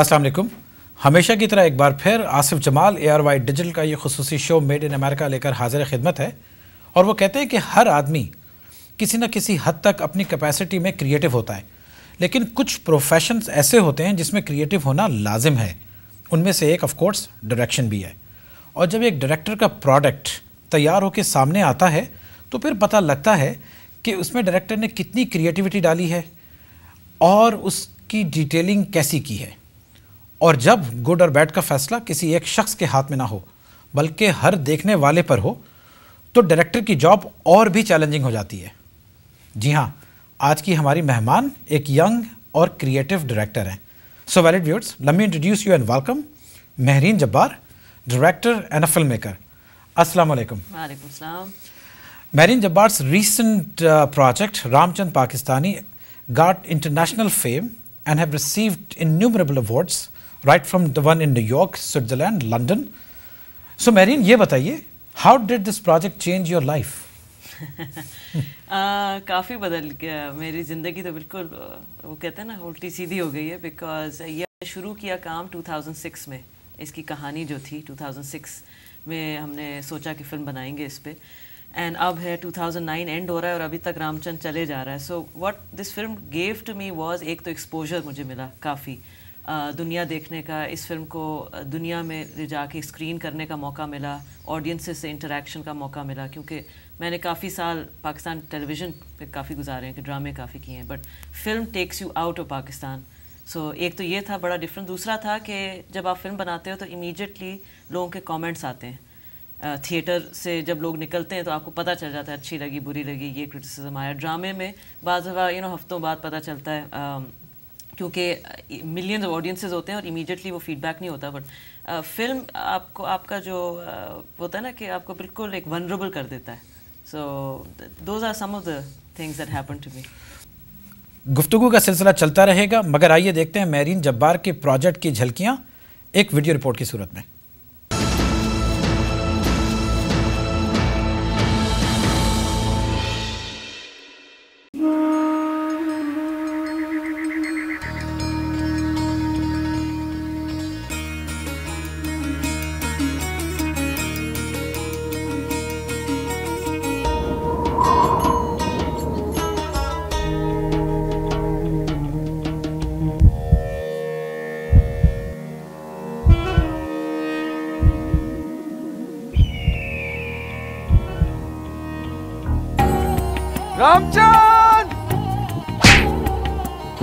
असलम हमेशा की तरह एक बार फिर Asif Jamal A R Y digital का ये खसूस शो मेड इन अमेरिका लेकर हाजिर खिदमत है और वो कहते हैं कि हर आदमी किसी न किसी हद तक अपनी कैपेसिटी में क्रिएटिव होता है लेकिन कुछ प्रोफेशंस ऐसे होते हैं जिसमें क्रिएटिव होना लाजिम है उनमें से एक ऑफकोर्स डायरेक्शन भी है और जब एक डायरेक्टर का प्रोडक्ट तैयार होकर सामने आता है तो फिर पता लगता है कि उसमें डायरेक्टर ने कितनी क्रिएटिविटी डाली है और उसकी डिटेलिंग कैसी की है और जब गुड और बैड का फैसला किसी एक शख्स के हाथ में ना हो बल्कि हर देखने वाले पर हो तो डायरेक्टर की जॉब और भी चैलेंजिंग हो जाती है जी हाँ आज की हमारी मेहमान एक यंग और क्रिएटिव डायरेक्टर हैं so valued viewers let me introduce you and welcome Mehreen Jabbar director and a film maker अस्सलाम वालेकुम Mehreen Jabbar's recent project Ramchand Pakistani Pakistani international fame and have received received awards right from the one in New York Switzerland London so So, ये बताइए, how did this project change your life काफ़ी बदल गया मेरी ज़िंदगी तो बिल्कुल uh, वो कहते हैं ना उल्टी सीधी हो गई है बिकॉज ये शुरू किया काम 2006 में इसकी कहानी जो थी 2006 में हमने सोचा कि फिल्म बनाएंगे इस पर एंड अब है 2009 एंड हो रहा है और अभी तक रामचंद चले जा रहा है so what this film gave to me was एक तो एक्सपोजर मुझे मिला काफ़ी दुनिया देखने का इस फिल्म को दुनिया में ले जाके स्क्रीन करने का मौका मिला ऑडियंस से इंटरेक्शन का मौका मिला क्योंकि मैंने काफ़ी साल पाकिस्तान टेलीविज़न पे काफ़ी गुजारे हैं कि ड्रामे काफ़ी किए हैं but film takes you out of Pakistan so so, एक तो ये था बड़ा डिफरेंट दूसरा था कि जब आप फिल्म बनाते हो तो इमीजिएटली लोगों के कमेंट्स आते हैं थिएटर से जब लोग निकलते हैं तो आपको पता चल जाता है अच्छी लगी बुरी लगी ये क्रिटिसिज्म आया ड्रामे में बाद यू नो हफ्तों बाद पता चलता है क्योंकि मिलियंस ऑफ ऑडियंसेस होते हैं और इमीडिएटली वो फीडबैक नहीं होता बट फिल्म आपको आपका जो होता है ना कि आपको बिल्कुल एक वनरेबल कर देता है so those are some of the things that happen to me गुफ्तगु का सिलसिला चलता रहेगा मगर आइए देखते हैं मेरीन जब्बार के प्रोजेक्ट की झलकियाँ एक वीडियो रिपोर्ट की सूरत में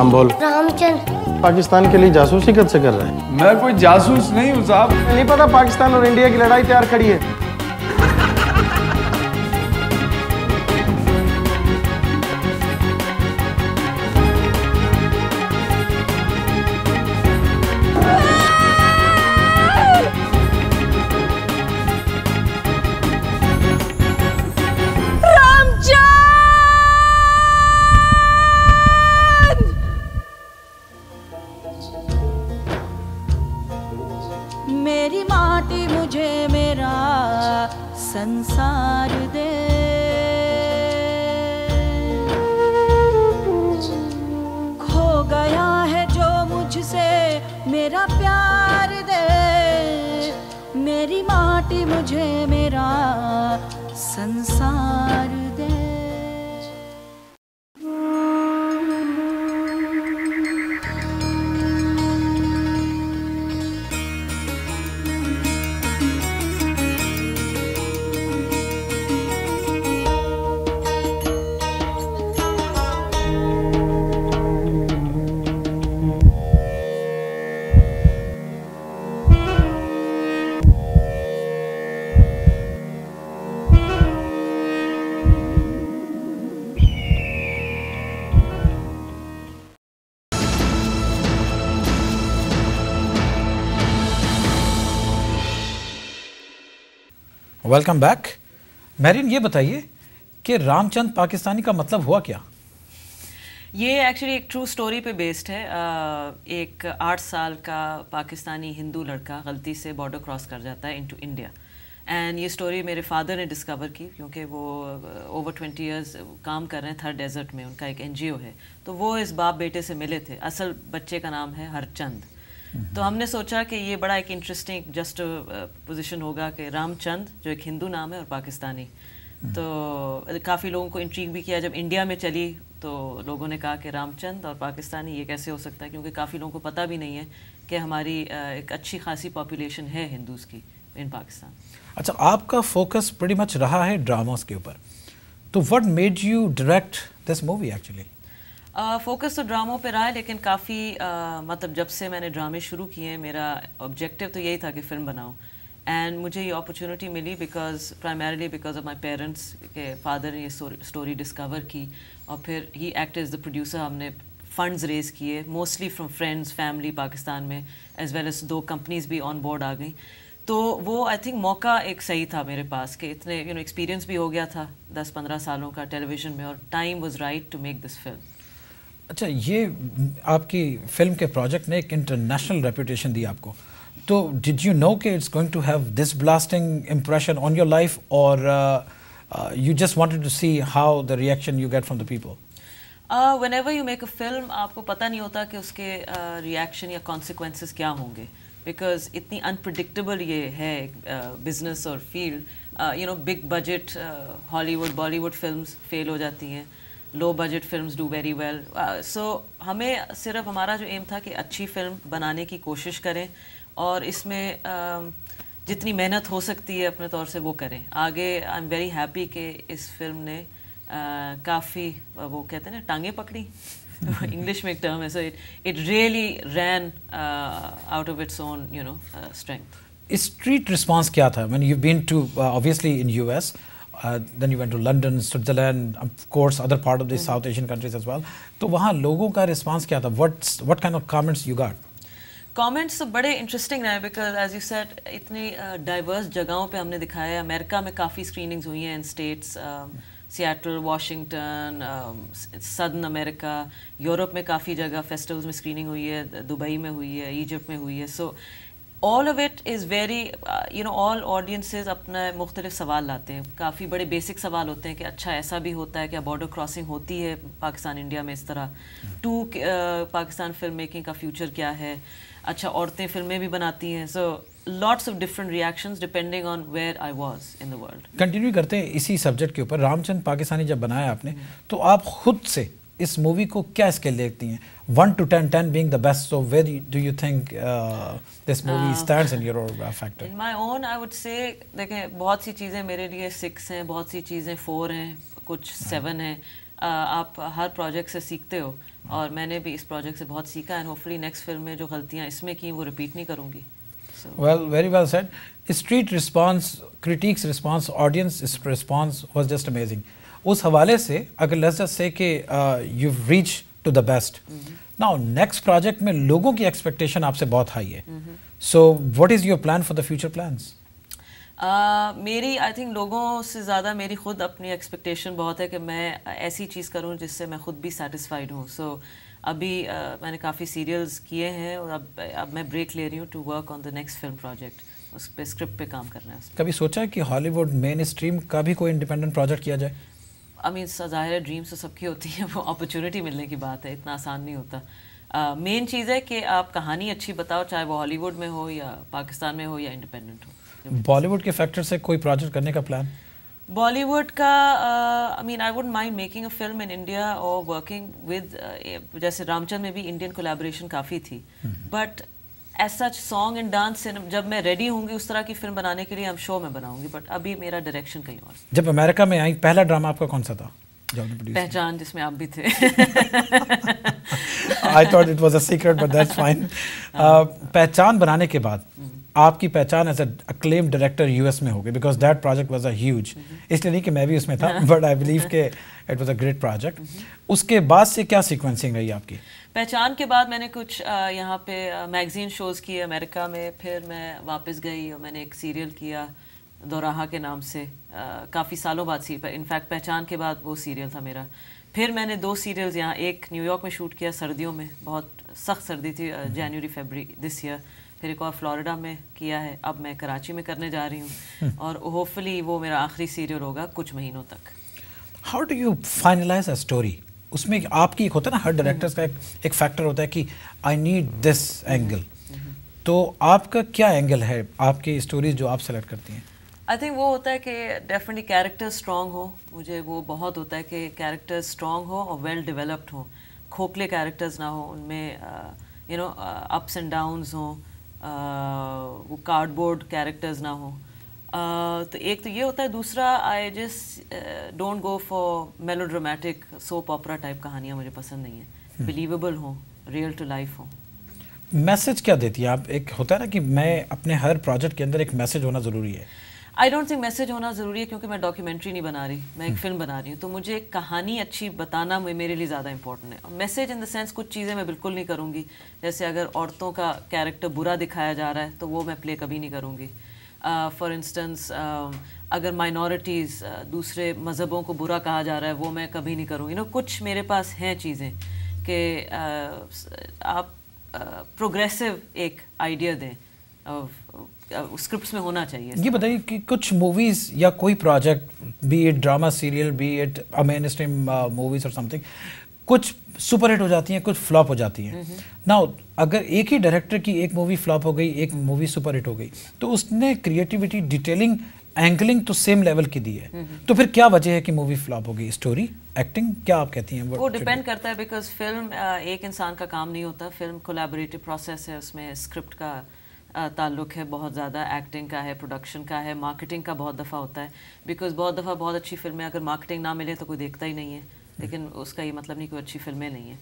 नाम बोल रामचंद पाकिस्तान के लिए जासूसी कब से कर रहा है मैं कोई जासूस नहीं हूँ साहब नहीं पता पाकिस्तान और इंडिया की लड़ाई तैयार खड़ी है मेरी माटी मुझे मेरा संसार दे खो गया है जो मुझसे मेरा प्यार दे मेरी माटी मुझे मेरा संसार वेलकम बैक मैरिन ये बताइए कि रामचंद पाकिस्तानी का मतलब हुआ क्या ये एक्चुअली एक ट्रू स्टोरी पे बेस्ड है एक आठ साल का पाकिस्तानी हिंदू लड़का गलती से बॉर्डर क्रॉस कर जाता है इनटू इंडिया एंड ये स्टोरी मेरे फादर ने डिस्कवर की क्योंकि वो ओवर ट्वेंटी ईयर्स काम कर रहे हैं थर्ड डेजर्ट में उनका एक एनजीओ है तो वो इस बाप बेटे से मिले थे असल बच्चे का नाम है हरचंद तो हमने सोचा कि ये बड़ा एक इंटरेस्टिंग जस्ट पोजीशन होगा कि रामचंद जो एक हिंदू नाम है और पाकिस्तानी हम्म। तो काफ़ी लोगों को इंट्रीग भी किया जब इंडिया में चली तो लोगों ने कहा कि रामचंद और पाकिस्तानी ये कैसे हो सकता है क्योंकि काफ़ी लोगों को पता भी नहीं है कि हमारी एक अच्छी खासी पॉपुलेशन है हिंदूज़ की इन पाकिस्तान अच्छा आपका फोकस बड़ी मच रहा है ड्रामास के ऊपर तो what made you direct this movie actually focus uh, तो ड्रामों पे रहा है लेकिन काफ़ी uh, मतलब जब से मैंने ड्रामे शुरू किए हैं मेरा ऑब्जेक्टिव तो यही था कि फिल्म बनाऊँ एंड मुझे ये अपॉर्चुनिटी मिली because primarily because of my parents के फादर ने ये स्टोरी डिस्कवर की और फिर ही एक्ट एज द प्रोड्यूसर हमने फंड्स रेज किए mostly from friends family Pakistan में एज वेल एज दो कंपनीज भी ऑन बोर्ड आ गई तो वो आई थिंक मौका एक सही था मेरे पास कि इतने यू नो एक्सपीरियंस भी हो गया था दस पंद्रह सालों का टेलीविज़न में और time was right to make this film अच्छा ये आपकी फिल्म के प्रोजेक्ट ने एक इंटरनेशनल रेपुटेशन दी आपको तो डिड यू नो कि it's going to have this blasting impression on your life और you just wanted to see how the reaction you get from the people whenever you make a film आपको पता नहीं होता कि उसके reaction uh, या consequences क्या होंगे बिकॉज इतनी अनप्रडिक्टेबल ये है बिजनेस uh, और field you know big budget Hollywood Bollywood film fail हो जाती हैं low budget film do very well so हमें सिर्फ हमारा जो एम था कि अच्छी फिल्म बनाने की कोशिश करें और इसमें um, जितनी मेहनत हो सकती है अपने तौर से वो करें आगे आई एम वेरी हैप्पी कि इस फिल्म ने uh, काफ़ी uh, वो कहते हैं ना टांगे पकड़ी इंग्लिश में एक टर्म है so it it really ran out of its own you know strength street response क्या था man you been to obviously in U S Uh, then you went to London, Switzerland, of course, other part of the mm -hmm. South Asian countries as well. तो वहाँ लोगों का response क्या था? What what kind of comments you got? Comments तो बड़े interesting रहे because as you said इतनी डाइवर्स uh, जगहों पे हमने दिखाया है अमेरिका में काफ़ी स्क्रीनिंग्स हुई हैं in States Seattle Washington southern America Europe में काफ़ी जगह फेस्टिवल्स में स्क्रीनिंग हुई है दुबई में हुई है इजिप्ट में हुई है so so, all of it is very you know all audiences अपना मुख्तलिफ सवाल लाते हैं काफ़ी बड़े बेसिक सवाल होते हैं कि अच्छा ऐसा भी होता है क्या बॉर्डर क्रॉसिंग होती है पाकिस्तान इंडिया में इस तरह टू uh, पाकिस्तान फिल्म मेकिंग का फ्यूचर क्या है अच्छा औरतें फिल्में भी बनाती हैं so lots of different reactions depending on where I was in the world continue करते हैं इसी सब्जेक्ट के ऊपर रामचंद्र पाकिस्तानी जब बनाया आपने तो आप खुद से इस मूवी को क्या स्केल देखती हैं 1 to 10, 10 being the best. So where do you, do you think uh, this movie uh, stands in your uh, factor? In my own, I would say, देखें बहुत सी चीज़ें मेरे लिए six हैं बहुत सी चीज़ें फोर हैं कुछ सेवन हैं uh, आप हर प्रोजेक्ट से सीखते हो और मैंने भी इस प्रोजेक्ट से बहुत सीखा एंड होपफुली नेक्स्ट फिल्म में जो गलतियाँ इसमें की वो रिपीट नहीं करूँगी well very well said street response critics response audience response was just amazing उस हवाले से अगर लेट्स जस्ट से कि you uh, reach to the best now next project में लोगों की एक्सपेक्टेशन आपसे बहुत हाई है so what is your plan for the future plan मेरी आई थिंक लोगों से ज़्यादा मेरी खुद अपनी एक्सपेक्टेशन बहुत है कि मैं ऐसी चीज़ करूँ जिससे मैं खुद भी सेटिस्फाइड हूँ सो अभी uh, मैंने काफ़ी सीरियल्स किए हैं और अब अब मैं ब्रेक ले रही हूँ to work on the next film project उस पर स्क्रिप्ट पे काम करना है कभी सोचा है कि हॉलीवुड मेन स्ट्रीम का भी कोई इंडिपेंडेंट प्रोजेक्ट किया जाए आई मीन ज़ाहिर है ड्रीम्स तो सबकी होती है वो अपॉर्चुनिटी मिलने की बात है इतना आसान नहीं होता मेन चीज़ है कि आप कहानी अच्छी बताओ चाहे वो हॉलीवुड में हो या पाकिस्तान में हो या इंडिपेंडेंट हो बॉलीवुड के फैक्टर से कोई प्रोजेक्ट करने का प्लान बॉलीवुड का I mean I would mind making a film in India और वर्किंग विद जैसे रामचंद में भी इंडियन कोलेबोरेशन काफ़ी थी but hmm. As such song and dance जब मैं रेडी होंगी उस तरह की फिल्म बनाने के लिए हम शो में बनाऊंगी बट अभी मेरा डायरेक्शन कहीं और जब अमेरिका में आई पहला ड्रामा आपका कौन सा था पहचान जिसमें आप भी थे I thought it was at but that's fine पहचान बनाने के बाद हम्म। आपकी पहचान एज अक्लेम डायरेक्टर यूएस में हो गई because that project was as इसलिए नहीं कि मैं भी उसमें था बट आई बिलीव के it was a great project उसके बाद से क्या सिक्वेंसिंग रही आपकी पहचान के बाद मैंने कुछ यहाँ पे मैगज़ीन शोज़ किए अमेरिका में फिर मैं वापस गई और मैंने एक सीरियल किया दोराहा के नाम से काफ़ी सालों बाद सी इनफैक्ट पहचान के बाद वो सीरियल था मेरा फिर मैंने दो सीरियल्स यहाँ एक न्यूयॉर्क में शूट किया सर्दियों में बहुत सख्त सर्दी थी जनवरी फेबरी दिस ईयर फिर एक और फ्लोरिडा में किया है अब मैं कराची में करने जा रही हूँ हम्म। और होपफुली वो मेरा आखिरी सीरियल होगा कुछ महीनों तक how do you finalize a story उसमें आपकी एक होता है ना हर डायरेक्टर्स का एक एक फैक्टर होता है कि आई नीड दिस एंगल तो आपका क्या एंगल है आपकी स्टोरीज जो आप सेलेक्ट करती हैं आई थिंक वो होता है कि डेफिनेटली कैरेक्टर स्ट्रॉन्ग हो मुझे वो बहुत होता है कि कैरेक्टर स्ट्रॉन्ग हो और वेल डिवेलप्ड डेवलप्ड हो खोखले कैरेक्टर्स ना हो उनमें you know ups and downs हों वो कार्डबोर्ड कैरेक्टर्स ना हो तो एक तो ये होता है दूसरा I just don't go for melodramatic soap opera type कहानियाँ मुझे पसंद नहीं है बिलीवेबल हम्म। हों रियल टू लाइफ हो मैसेज क्या देती है आप एक होता है ना कि मैं अपने हर प्रोजेक्ट के अंदर एक मैसेज होना ज़रूरी है आई डोंट थिंक मैसेज होना ज़रूरी है क्योंकि मैं डॉक्यूमेंट्री नहीं बना रही मैं एक फिल्म हम्म। बना रही हूँ तो मुझे एक कहानी अच्छी बताना मेरे लिए ज़्यादा इंपॉर्टेंट है मैसेज इन द सेंस कुछ चीज़ें मैं बिल्कुल नहीं करूँगी जैसे अगर औरतों का कैरेक्टर बुरा दिखाया जा रहा है तो वो मैं प्ले कभी नहीं करूँगी फॉर uh, इंस्टेंस um, अगर माइनॉरिटीज़ uh, दूसरे मज़हबों को बुरा कहा जा रहा है वो मैं कभी नहीं करूँ यू नो कुछ मेरे पास हैं चीज़ें कि uh, आप प्रोग्रेसिव एक आइडिया दें स्क्रिप्ट्स में होना चाहिए ये बताइए कि कुछ मूवीज़ या कोई project be it drama serial be it mainstream movies और समथिंग कुछ सुपर हिट हो जाती हैं कुछ फ्लॉप हो जाती हैं ना अगर एक ही डायरेक्टर की एक मूवी फ्लॉप हो गई एक मूवी सुपर हिट हो गई तो उसने क्रिएटिविटी डिटेलिंग एंकलिंग तो सेम लेवल की दी है तो फिर क्या वजह है कि मूवी फ्लॉप हो गई स्टोरी एक्टिंग क्या आप कहती हैं वो डिपेंड करता है बिकॉज फिल्म एक इंसान का काम नहीं होता फिल्म कोलेबोरेटिव प्रोसेस है उसमें स्क्रिप्ट का ताल्लुक है बहुत ज़्यादा एक्टिंग का है प्रोडक्शन का है मार्केटिंग का बहुत दफ़ा होता है बिकॉज बहुत दफ़ा बहुत अच्छी फिल्में अगर मार्केटिंग ना मिले तो कोई देखता ही नहीं है लेकिन उसका ये मतलब नहीं कि अच्छी फिल्में नहीं हैं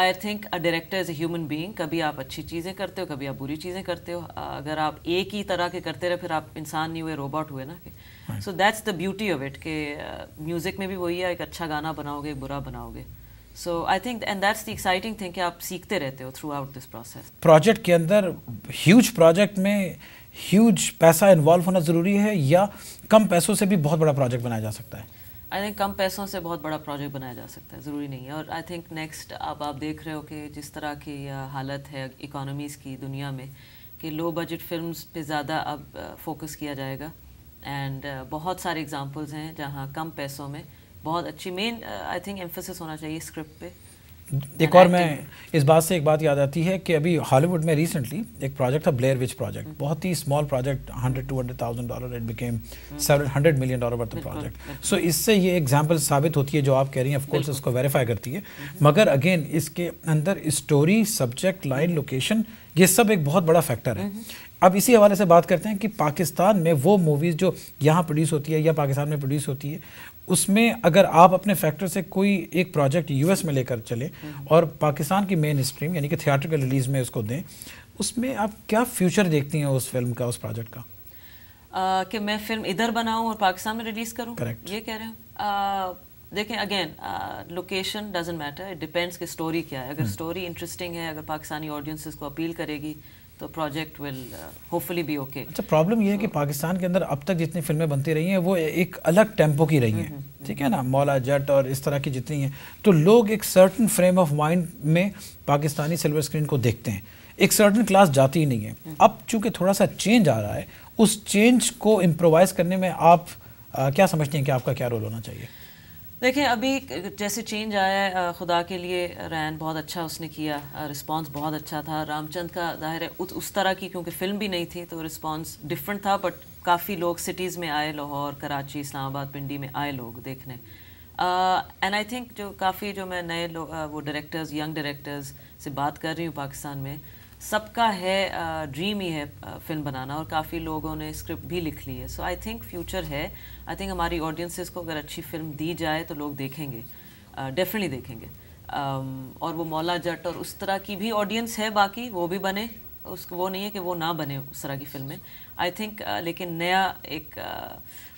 I think a director is a human being कभी आप अच्छी चीज़ें करते हो कभी आप बुरी चीज़ें करते हो uh, अगर आप एक ही तरह के करते रहे फिर आप इंसान नहीं हुए रोबोट हुए ना कि so that's the beauty of it के म्यूज़िक में भी वही है एक अच्छा गाना बनाओगे एक बुरा बनाओगे so I think and that's the exciting thing कि आप सीखते रहते हो throughout this process project के अंदर ह्यूज प्रोजेक्ट में ह्यूज पैसा इन्वॉल्व होना ज़रूरी है या कम पैसों से भी बहुत बड़ा प्रोजेक्ट बनाया जा सकता है आई थिंक कम पैसों से बहुत बड़ा प्रोजेक्ट बनाया जा सकता है ज़रूरी नहीं है और आई थिंक नेक्स्ट अब आप देख रहे हो कि जिस तरह की हालत है इकोनॉमीज़ की दुनिया में कि लो बजट फिल्म पे ज़्यादा अब फोकस किया जाएगा एंड बहुत सारे एग्जाम्पल्स हैं जहाँ कम पैसों में बहुत अच्छी मेन आई थिंक एम्फोसिस होना चाहिए स्क्रिप्ट पे एक और मैं इस बात से एक बात याद आती है कि अभी हॉलीवुड में रिसेंटली एक प्रोजेक्ट था ब्लेयर विच प्रोजेक्ट बहुत ही small project hundred two hundred thousand dollar it became seven hundred million dollar worth project so इससे ये एग्जाम्पल साबित होती है जो आप कह रही हैं ऑफकोर्स उसको वेरीफाई करती है mm-hmm. मगर अगेन इसके अंदर स्टोरी सब्जेक्ट लाइन लोकेशन ये सब एक बहुत बड़ा फैक्टर है mm-hmm. अब इसी हवाले से बात करते हैं कि पाकिस्तान में वो मूवीज़ जो यहाँ प्रोड्यूस होती है या पाकिस्तान में प्रोड्यूस होती है उसमें अगर आप अपने फैक्टर से कोई एक प्रोजेक्ट यूएस में लेकर चले हम्म। और पाकिस्तान की मेन स्ट्रीम यानी कि थिएटरिकल रिलीज में उसको दें उसमें आप क्या फ्यूचर देखती हैं उस फिल्म का उस प्रोजेक्ट का आ, कि मैं फिल्म इधर बनाऊं और पाकिस्तान में रिलीज करूं करेक्ट ये कह रहे हैं देखें again location doesn't matter it depends कि स्टोरी क्या है अगर स्टोरी हम्म। इंटरेस्टिंग है अगर पाकिस्तानी ऑडियंस को अपील करेगी तो project will hopefully be okay अच्छा प्रॉब्लम ये है कि पाकिस्तान के अंदर अब तक जितनी फिल्में बनती रही हैं वो एक अलग टेम्पो की रही हैं हम्म, हम्म, ठीक हम्म। है ना मौला जट और इस तरह की जितनी हैं तो लोग एक सर्टन फ्रेम ऑफ माइंड में पाकिस्तानी सिल्वर स्क्रीन को देखते हैं एक सर्टन क्लास जाती ही नहीं है अब चूंकि थोड़ा सा चेंज आ रहा है उस चेंज को इम्प्रोवाइज़ करने में आप आ, uh, क्या समझते हैं कि आपका क्या रोल होना चाहिए देखें अभी जैसे चेंज आया है खुदा के लिए रैन बहुत अच्छा उसने किया रिस्पांस बहुत अच्छा था रामचंद का जाहिर है उस, उस तरह की क्योंकि फिल्म भी नहीं थी तो रिस्पांस डिफरेंट था बट काफ़ी लोग सिटीज़ में आए लाहौर कराची इस्लामाबाद पिंडी में आए लोग देखने एंड आई थिंक जो काफ़ी जो मैं नए लोग वो डायरेक्टर्स यंग डायरेक्टर्स से बात कर रही हूँ पाकिस्तान में सबका है ड्रीम ही है फिल्म बनाना और काफ़ी लोगों ने स्क्रिप्ट भी लिख ली है सो आई थिंक फ्यूचर है आई थिंक हमारी ऑडियंसिस को अगर अच्छी फिल्म दी जाए तो लोग देखेंगे डेफिनेटली देखेंगे और वो मौला जट और उस तरह की भी ऑडियंस है बाकी वो भी बने उस वो नहीं है कि वो ना बने उस तरह की फिल्में आई थिंक लेकिन नया एक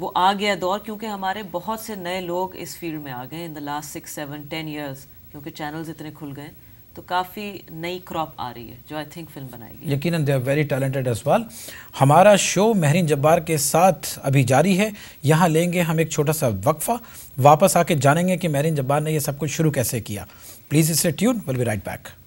वो आ गया दौर क्योंकि हमारे बहुत से नए लोग इस फील्ड में आ गए in the last six seven ten years क्योंकि चैनल्स इतने खुल गए तो काफ़ी नई क्रॉप आ रही है जो आई थिंक फिल्म बनाएगी यकीन दे आर वेरी टैलेंटेड असवाल हमारा शो महरीन जब्बार के साथ अभी जारी है यहाँ लेंगे हम एक छोटा सा वक्फा वापस आके जानेंगे कि महरीन जब्बार ने यह सब कुछ शुरू कैसे किया प्लीज़ इसे tune will be right back